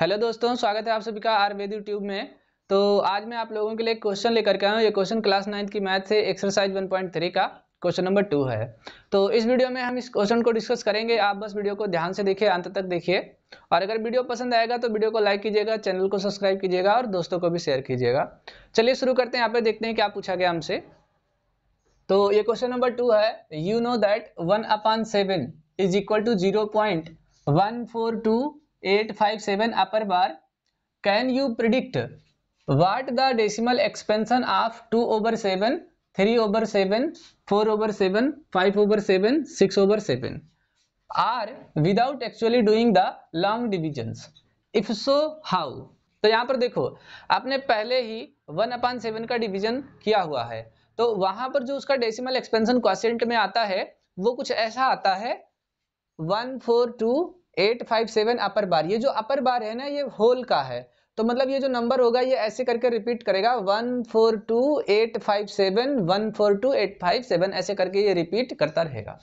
hello दोस्तों स्वागत है आप सभी का आयुर्वेद यूट्यूब में तो आज मैं आप लोगों के लिए क्वेश्चन लेकर के आया हूँ ये क्वेश्चन क्लास नाइन्थ की मैथ से एक्सरसाइज 1.3 का क्वेश्चन नंबर टू है तो इस वीडियो में हम इस क्वेश्चन को डिस्कस करेंगे आप बस वीडियो को ध्यान से देखिए अंत तक देखिए और अगर वीडियो पसंद आएगा तो वीडियो को लाइक कीजिएगा चैनल को सब्सक्राइब कीजिएगा और दोस्तों को भी शेयर कीजिएगा चलिए शुरू करते हैं यहाँ पे देखते हैं क्या पूछा गया हमसे तो ये क्वेश्चन नंबर टू है you know that one upon seven is equal to zero point one four two eight five seven upper bar can you predict what the decimal expansion of two over seven three over seven four over seven five over seven six over seven are without actually doing the long divisions if so how तो यहाँ पर देखो आपने पहले ही one upon seven का division किया हुआ है तो वहां पर जो उसका डेसिमल एक्सपेंशन क्वेश्चन में आता है वो कुछ ऐसा आता है one four two eight five seven upper bar ये जो अपर बार है ना ये होल का है तो मतलब ये जो नंबर होगा ये ऐसे करके रिपीट करेगा one four two eight five seven one four two eight five seven ऐसे करके ये रिपीट करता रहेगा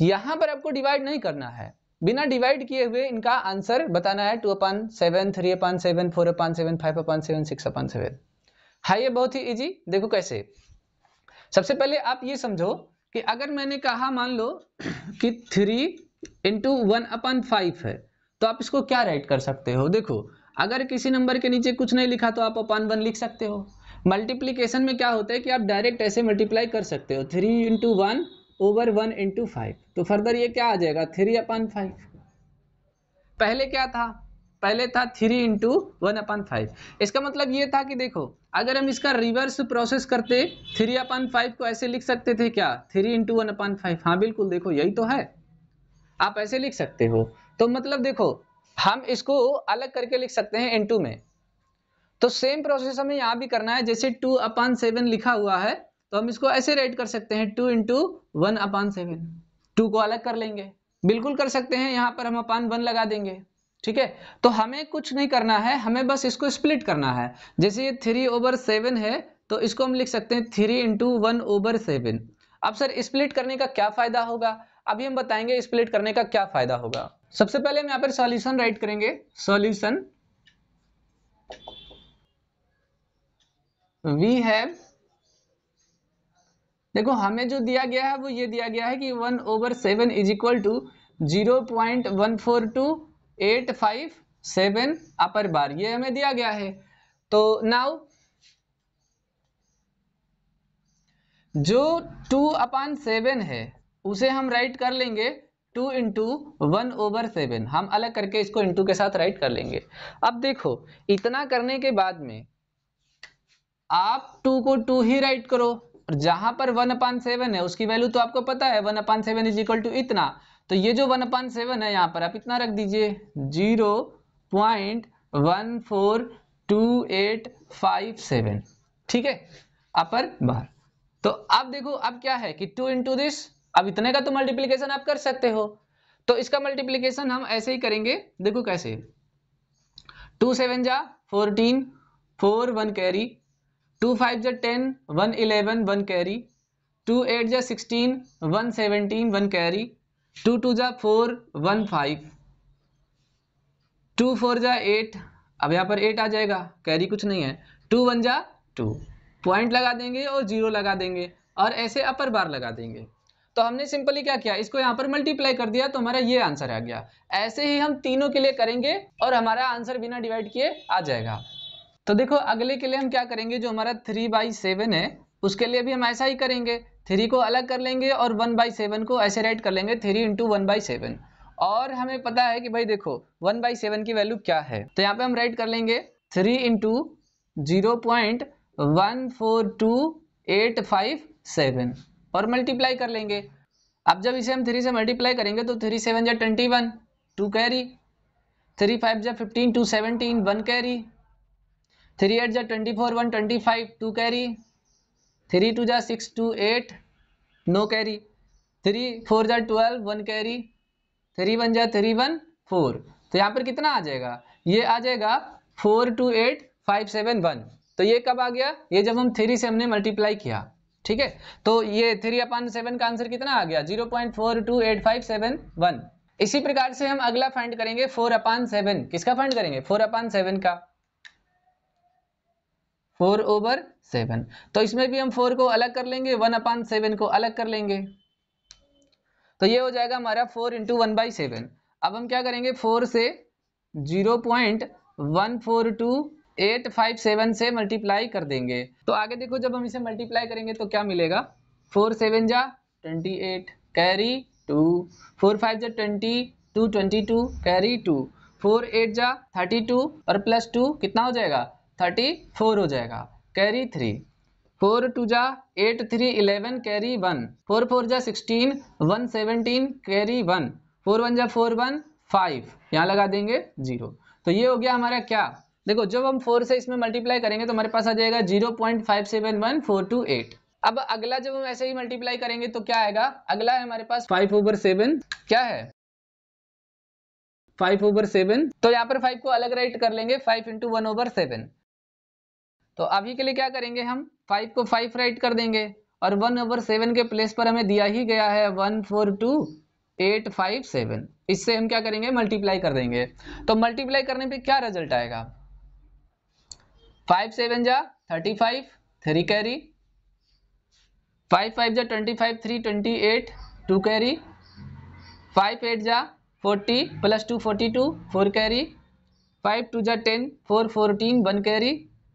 यहाँ पर आपको डिवाइड नहीं करना है बिना डिवाइड किए हुए इनका आंसर बताना है two upon seven three upon seven four upon seven five upon seven six upon seven हाँ ये बहुत ही इजी देखो कैसे सबसे पहले आप ये समझो कि अगर मैंने कहा मान लो कि three into one upon five है तो आप इसको क्या राइट कर सकते हो देखो अगर किसी नंबर के नीचे कुछ नहीं लिखा तो आप अपन वन लिख सकते हो मल्टीप्लीकेशन में क्या होता है कि आप डायरेक्ट ऐसे मल्टीप्लाई कर सकते हो three into one over one into five तो फर्दर ये क्या आ जाएगा थ्री अपन फाइव पहले क्या था पहले था three into one upon five इसका मतलब ये था कि देखो अगर हम इसका रिवर्स प्रोसेस करते थ्री अपन फाइव को ऐसे लिख सकते थे क्या three into one upon five हाँ बिल्कुल देखो यही तो है आप ऐसे लिख सकते हो तो मतलब देखो हम इसको अलग करके लिख सकते हैं इनटू में तो सेम प्रोसेस हमें यहाँ भी करना है जैसे टू अपान सेवन लिखा हुआ है तो हम इसको ऐसे राइट कर सकते हैं two into one upon seven two को अलग कर लेंगे बिल्कुल कर सकते हैं यहाँ पर हम अपान वन लगा देंगे ठीक है तो हमें कुछ नहीं करना है हमें बस इसको स्प्लिट करना है जैसे ये थ्री ओवर सेवन है तो इसको हम लिख सकते हैं three into one over seven अब सर स्प्लिट करने का क्या फायदा होगा अभी हम बताएंगे स्प्लिट करने का क्या फायदा होगा सबसे पहले हम यहाँ पर सॉल्यूशन राइट करेंगे सॉल्यूशन वी हैव देखो हमें जो दिया गया है वो ये दिया गया है कि one over seven is equal to zero point one four two eight five seven upper bar ये हमें दिया गया है तो नाउ जो टू अपान सेवन है उसे हम राइट कर लेंगे two into one over seven हम अलग करके इसको इंटू के साथ राइट कर लेंगे अब देखो इतना करने के बाद में आप टू को टू ही राइट करो जहां पर वन अपान सेवन है उसकी वैल्यू तो आपको पता है one upon seven is equal to इतना तो ये जो वन अपान सेवन है यहां पर आप इतना रख दीजिए zero point one four two eight five seven ठीक है अपर बाहर तो अब देखो अब क्या है कि टू इंटू दिस अब इतने का तो मल्टीप्लीकेशन आप कर सकते हो तो इसका मल्टीप्लीकेशन हम ऐसे ही करेंगे देखो कैसे टू सेवन जा fourteen four one carry two five जा ten one eleven one carry two eight जा sixteen one seventeen one carry two two जा four one five two four जा एट अब यहाँ पर एट आ जाएगा कैरी कुछ नहीं है टू वन जा टू पॉइंट लगा देंगे और जीरो लगा देंगे और ऐसे अपर बार लगा देंगे तो हमने सिंपली क्या किया इसको यहाँ पर मल्टीप्लाई कर दिया तो हमारा ये आंसर आ गया ऐसे ही हम तीनों के लिए करेंगे और हमारा आंसर बिना डिवाइड किए आ जाएगा तो देखो अगले के लिए हम क्या करेंगे जो हमारा थ्री बाई सेवन है उसके लिए भी हम ऐसा ही करेंगे थ्री को अलग कर लेंगे और वन बाई सेवन को ऐसे राइट कर लेंगे three into one by seven और हमें पता है कि भाई देखो वन बाई सेवन की वैल्यू क्या है तो यहाँ पे हम राइट कर लेंगे three into zero point one four two eight five seven और मल्टीप्लाई कर लेंगे अब जब इसे हम थ्री से मल्टीप्लाई करेंगे तो थ्री सेवन जै twenty one two carry three five जै fifteen two seventeen one carry three eight जै twenty four one twenty five two carry three two जै six two eight no carry three four जै twelve one carry three one जै three one four तो यहाँ पर कितना आ जाएगा ये आ जाएगा four two eight five seven one तो ये कब आ गया ये जब हम थ्री से हमने मल्टीप्लाई किया ठीक है तो ये थ्री अपन सेवन का आंसर कितना आ गया zero point four two eight five seven one इसी प्रकार से हम अगला फाइंड करेंगे फोर अपान सेवन किसका फाइंड करेंगे फोर अपान सेवन का फोर ओवर सेवन तो इसमें भी हम फोर को अलग कर लेंगे वन अपान सेवन को अलग कर लेंगे तो ये हो जाएगा हमारा four into one by seven अब हम क्या करेंगे फोर से zero point one four two eight five seven से मल्टीप्लाई कर देंगे तो आगे देखो जब हम इसे मल्टीप्लाई करेंगे तो क्या मिलेगा फोर सेवन जा twenty eight carry two four five जा twenty two twenty two carry two four eight जा थर्टी टू और प्लस टू कितना हो जाएगा थर्टी फोर हो जाएगा कैरी थ्री फोर टू जा eight three eleven carry one four four जा sixteen one seventeen carry one four one जा फोर वन फाइव यहाँ लगा देंगे जीरो तो ये हो गया हमारा क्या देखो जब हम फोर से इसमें मल्टीप्लाई करेंगे तो हमारे पास आ जाएगा zero point five seven one four two eight अब अगला जब हम ऐसे ही मल्टीप्लाई करेंगे तो क्या आएगा अगला है हमारे पास फाइव ओवर सेवन क्या है फाइव ओवर सेवन तो यहाँ पर फाइव को अलग राइट कर लेंगे five into one over seven तो अभी के लिए क्या करेंगे हम फाइव को फाइव राइट कर देंगे और वन ओवर सेवन के प्लेस पर हमें दिया ही गया है one four two eight five seven इससे हम क्या करेंगे मल्टीप्लाई कर देंगे तो मल्टीप्लाई करने पे क्या रिजल्ट आएगा फाइव सेवन जा thirty five three carry five five जा twenty five three twenty eight two carry five eight जा forty plus two forty two four carry five two जा ten four fourteen one carry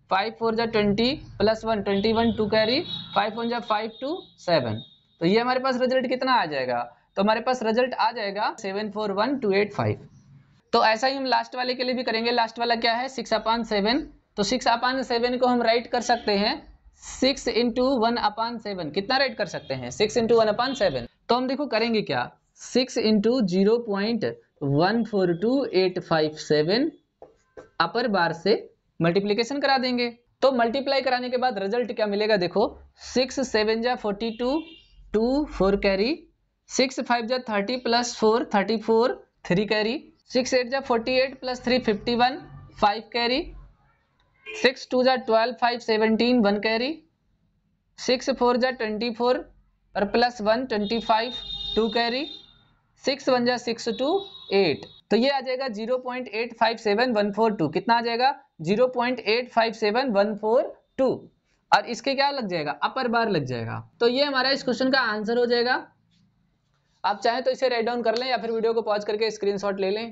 five four जा twenty plus one twenty one two carry five one जा five two seven तो ये हमारे पास result कितना आ जाएगा तो हमारे पास रिजल्ट आ जाएगा seven four one two eight five तो ऐसा ही हम लास्ट वाले के लिए भी करेंगे लास्ट वाला क्या है सिक्स अपॉन सेवन तो सिक्स अपान सेवन को हम राइट कर सकते हैं six into one upon seven कितना राइट कर सकते हैं six into one upon seven तो हम देखो करेंगे क्या six into zero point one four two eight five seven upper bar से मल्टीप्लीकेशन करा देंगे तो मल्टीप्लाई कराने के बाद रिजल्ट क्या मिलेगा देखो सिक्स सेवन जा forty two two four carry six five जा thirty plus four thirty four three carry six eight जा forty eight plus three fifty one five carry six two जै twelve five seventeen one carry six four जै twenty four और plus one twenty five two carry six one जै six two eight तो ये आ जाएगा zero point eight five seven one four to कितना आ जाएगा zero point eight five seven one four two और इसके क्या लग जाएगा अपर बार लग जाएगा तो ये हमारा इस क्वेश्चन का आंसर हो जाएगा आप चाहें तो इसे राइट डाउन कर लें या फिर वीडियो को पॉज करके स्क्रीनशॉट ले लें